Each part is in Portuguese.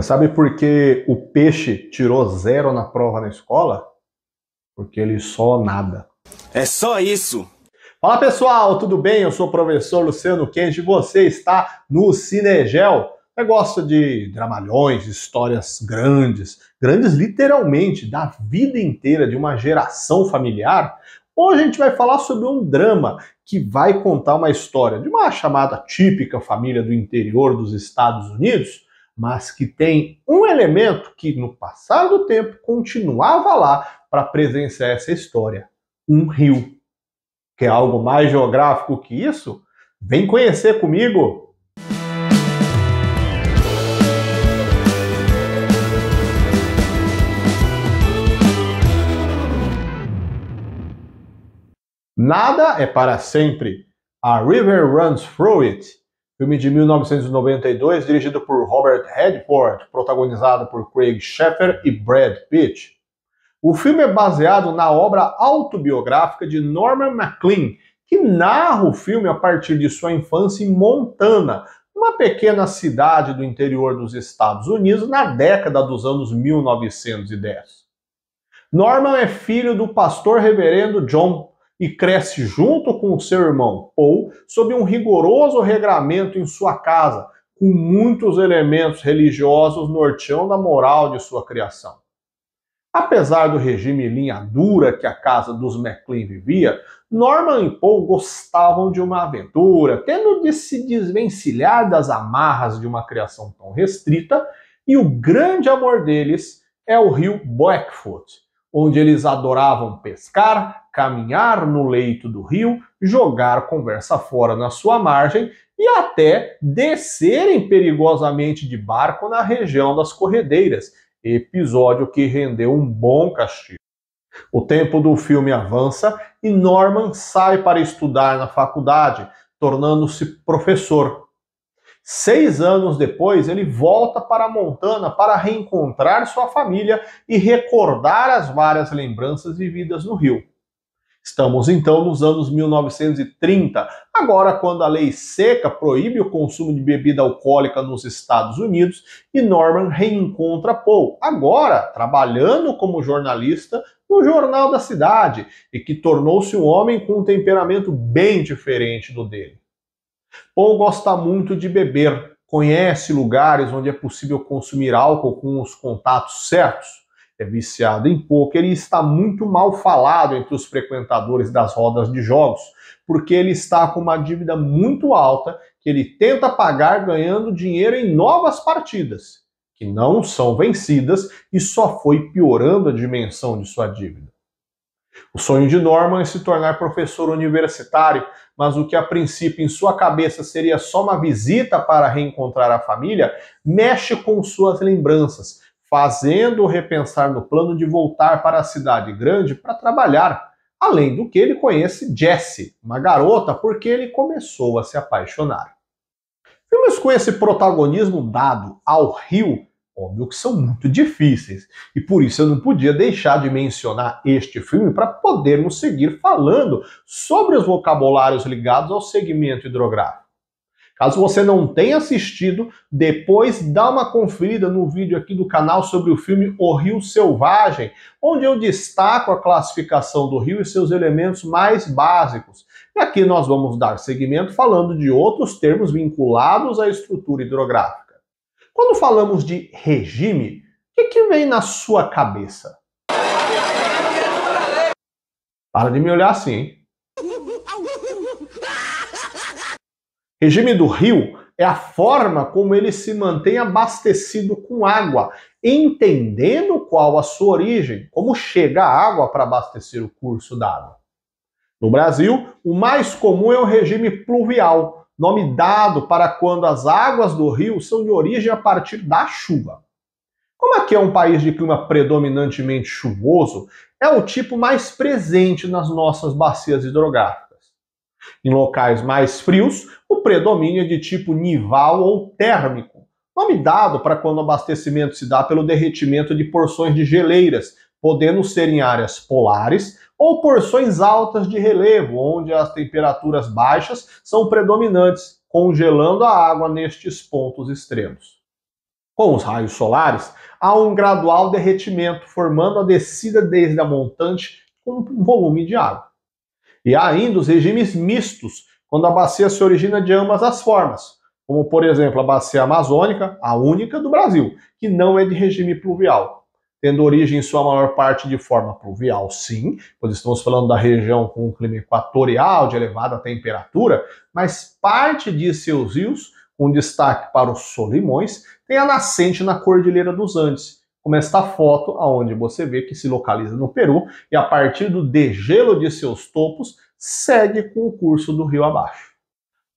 Você sabe por que o peixe tirou zero na prova na escola? Porque ele só nada. É só isso! Fala pessoal, tudo bem? Eu sou o professor Luciano Quente e você está no Cinegel. Você gosta de dramalhões, histórias grandes, grandes literalmente, da vida inteira de uma geração familiar? Hoje a gente vai falar sobre um drama que vai contar uma história de uma chamada típica família do interior dos Estados Unidos mas que tem um elemento que no passar do tempo continuava lá para presenciar essa história: um rio. Que é algo mais geográfico que isso? Vem conhecer comigo! Nada é para sempre. A river runs through it. Filme de 1992, dirigido por Robert Redford, protagonizado por Craig Sheffer e Brad Pitt. O filme é baseado na obra autobiográfica de Norman MacLean, que narra o filme a partir de sua infância em Montana, uma pequena cidade do interior dos Estados Unidos na década dos anos 1910. Norman é filho do pastor reverendo John e cresce junto com o seu irmão Paul sob um rigoroso regramento em sua casa, com muitos elementos religiosos norteando a moral de sua criação. Apesar do regime linha dura que a casa dos MacLean vivia, Norman e Paul gostavam de uma aventura, tendo de se desvencilhar das amarras de uma criação tão restrita, e o grande amor deles é o rio Blackfoot, onde eles adoravam pescar, caminhar no leito do rio, jogar conversa fora na sua margem e até descerem perigosamente de barco na região das corredeiras, episódio que rendeu um bom castigo. O tempo do filme avança e Norman sai para estudar na faculdade, tornando-se professor. Seis anos depois, ele volta para Montana para reencontrar sua família e recordar as várias lembranças vividas no Rio. Estamos então nos anos 1930, agora quando a lei seca proíbe o consumo de bebida alcoólica nos Estados Unidos e Norman reencontra Paul, agora trabalhando como jornalista no Jornal da Cidade e que tornou-se um homem com um temperamento bem diferente do dele. Paul gosta muito de beber, conhece lugares onde é possível consumir álcool com os contatos certos, é viciado em pôquer e está muito mal falado entre os frequentadores das rodas de jogos, porque ele está com uma dívida muito alta que ele tenta pagar ganhando dinheiro em novas partidas, que não são vencidas e só foi piorando a dimensão de sua dívida. O sonho de Norman é se tornar professor universitário, mas o que a princípio em sua cabeça seria só uma visita para reencontrar a família, mexe com suas lembranças, fazendo-o repensar no plano de voltar para a cidade grande para trabalhar. Além do que ele conhece Jessie, uma garota por ele começou a se apaixonar. Filmes com esse protagonismo dado ao Rio Óbvio que são muito difíceis. E por isso eu não podia deixar de mencionar este filme para podermos seguir falando sobre os vocabulários ligados ao segmento hidrográfico. Caso você não tenha assistido, depois dá uma conferida no vídeo aqui do canal sobre o filme O Rio Selvagem, onde eu destaco a classificação do rio e seus elementos mais básicos. E aqui nós vamos dar seguimento falando de outros termos vinculados à estrutura hidrográfica. Quando falamos de regime, o que, que vem na sua cabeça? Para de me olhar assim, hein? Regime do rio é a forma como ele se mantém abastecido com água, entendendo qual a sua origem, como chega a água para abastecer o curso d'água. No Brasil, o mais comum é o regime pluvial, nome dado para quando as águas do rio são de origem a partir da chuva. Como aqui é um país de clima predominantemente chuvoso, é o tipo mais presente nas nossas bacias hidrográficas. Em locais mais frios, o predomínio é de tipo nival ou térmico, nome dado para quando o abastecimento se dá pelo derretimento de porções de geleiras, podendo ser em áreas polares ou porções altas de relevo, onde as temperaturas baixas são predominantes, congelando a água nestes pontos extremos. Com os raios solares, há um gradual derretimento, formando a descida desde a montante com um volume de água. E há ainda os regimes mistos, quando a bacia se origina de ambas as formas, como por exemplo a bacia amazônica, a única do Brasil, que não é de regime pluvial, tendo origem em sua maior parte de forma pluvial, sim, pois estamos falando da região com um clima equatorial de elevada temperatura, mas parte de seus rios, com destaque para os Solimões, tem a nascente na Cordilheira dos Andes, como esta foto, aonde você vê que se localiza no Peru, e a partir do degelo de seus topos, segue com o curso do rio abaixo.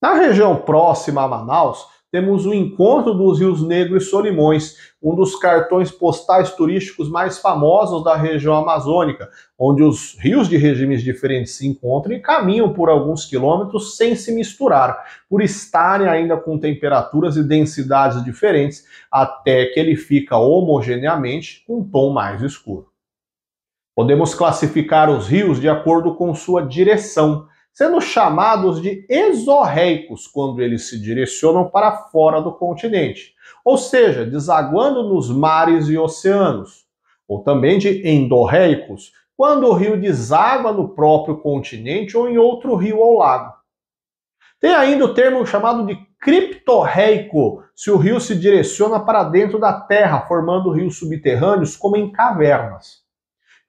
Na região próxima a Manaus, temos o encontro dos rios negros e Solimões, um dos cartões postais turísticos mais famosos da região amazônica, onde os rios de regimes diferentes se encontram e caminham por alguns quilômetros sem se misturar, por estarem ainda com temperaturas e densidades diferentes, até que ele fica homogeneamente com um tom mais escuro. Podemos classificar os rios de acordo com sua direção sendo chamados de exorreicos quando eles se direcionam para fora do continente, ou seja, desaguando nos mares e oceanos, ou também de endorreicos, quando o rio deságua no próprio continente ou em outro rio ou lago. Tem ainda o termo chamado de criptorreico, se o rio se direciona para dentro da terra, formando rios subterrâneos como em cavernas.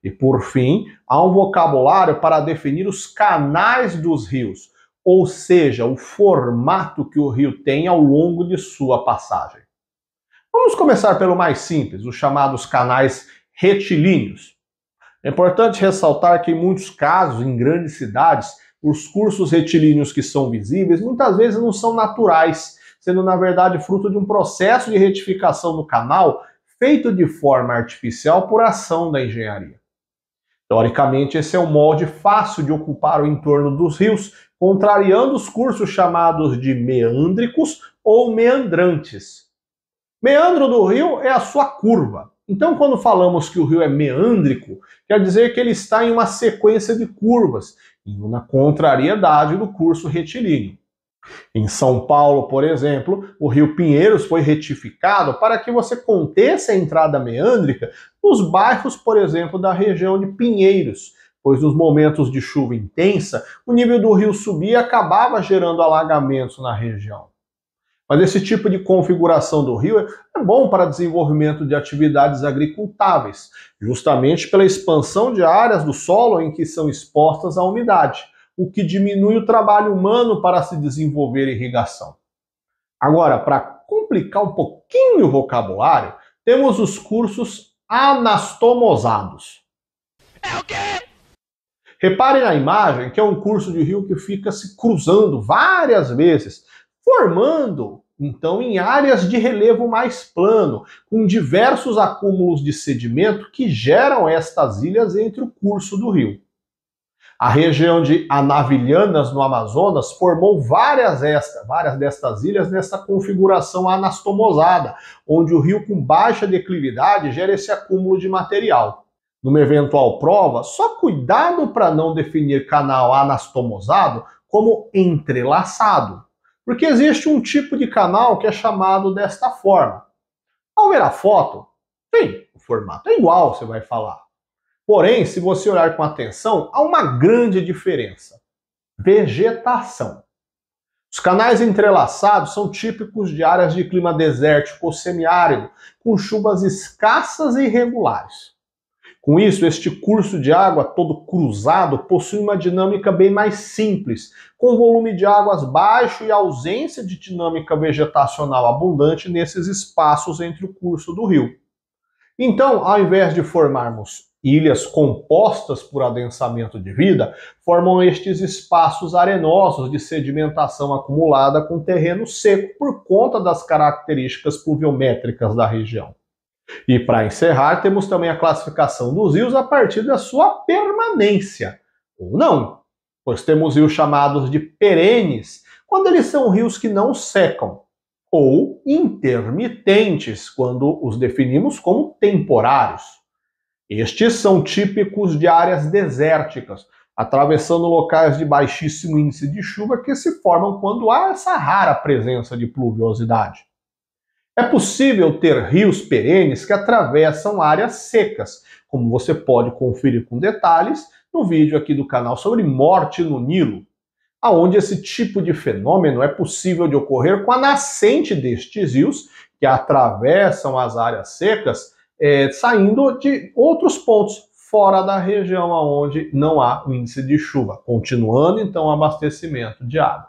E por fim, há um vocabulário para definir os canais dos rios, ou seja, o formato que o rio tem ao longo de sua passagem. Vamos começar pelo mais simples, os chamados canais retilíneos. É importante ressaltar que, em muitos casos, em grandes cidades, os cursos retilíneos que são visíveis muitas vezes não são naturais, sendo na verdade fruto de um processo de retificação no canal feito de forma artificial por ação da engenharia. Teoricamente, esse é um molde fácil de ocupar o entorno dos rios, contrariando os cursos chamados de meândricos ou meandrantes. Meandro do rio é a sua curva. Então, quando falamos que o rio é meândrico, quer dizer que ele está em uma sequência de curvas, em uma contrariedade do curso retilíneo. Em São Paulo, por exemplo, o Rio Pinheiros foi retificado para que você contesse a entrada meândrica nos bairros, por exemplo, da região de Pinheiros, pois nos momentos de chuva intensa, o nível do rio subia e acabava gerando alagamentos na região. Mas esse tipo de configuração do rio é bom para desenvolvimento de atividades agricultáveis, justamente pela expansão de áreas do solo em que são expostas à umidade o que diminui o trabalho humano para se desenvolver irrigação. Agora, para complicar um pouquinho o vocabulário, temos os cursos anastomosados. É o quê? Repare na imagem que é um curso de rio que fica se cruzando várias vezes, formando então em áreas de relevo mais plano, com diversos acúmulos de sedimento que geram estas ilhas entre o curso do rio. A região de Anavilhanas, no Amazonas, formou várias, esta, várias destas ilhas nesta configuração anastomosada, onde o rio com baixa declividade gera esse acúmulo de material. Numa eventual prova, só cuidado para não definir canal anastomosado como entrelaçado, porque existe um tipo de canal que é chamado desta forma. Ao ver a foto, sim, o formato é igual, você vai falar. Porém, se você olhar com atenção, há uma grande diferença: vegetação. Os canais entrelaçados são típicos de áreas de clima desértico ou semiárido, com chuvas escassas e irregulares. Com isso, este curso de água todo cruzado possui uma dinâmica bem mais simples, com volume de águas baixo e ausência de dinâmica vegetacional abundante nesses espaços entre o curso do rio. Então, ao invés de formarmos ilhas compostas por adensamento de vida, formam estes espaços arenosos de sedimentação acumulada com terreno seco por conta das características pluviométricas da região. E para encerrar, temos também a classificação dos rios a partir da sua permanência, ou não, pois temos rios chamados de perenes, quando eles são rios que não secam, ou intermitentes, quando os definimos como temporários. Estes são típicos de áreas desérticas, atravessando locais de baixíssimo índice de chuva que se formam quando há essa rara presença de pluviosidade. É possível ter rios perenes que atravessam áreas secas, como você pode conferir com detalhes no vídeo aqui do canal sobre morte no Nilo, aonde esse tipo de fenômeno é possível de ocorrer com a nascente destes rios que atravessam as áreas secas é, saindo de outros pontos fora da região onde não há o índice de chuva, continuando então o abastecimento de água.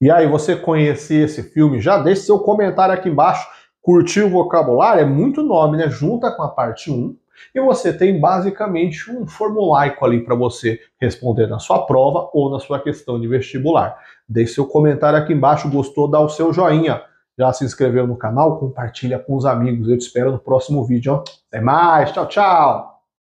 E aí, você conhecia esse filme? Já deixe seu comentário aqui embaixo. Curtiu o vocabulário? É muito nome, né? Junta com a parte 1 e você tem basicamente um formulaico ali para você responder na sua prova ou na sua questão de vestibular. Deixe seu comentário aqui embaixo, gostou, dá o seu joinha já se inscreveu no canal, compartilha com os amigos. Eu te espero no próximo vídeo. Ó. Até mais, tchau, tchau!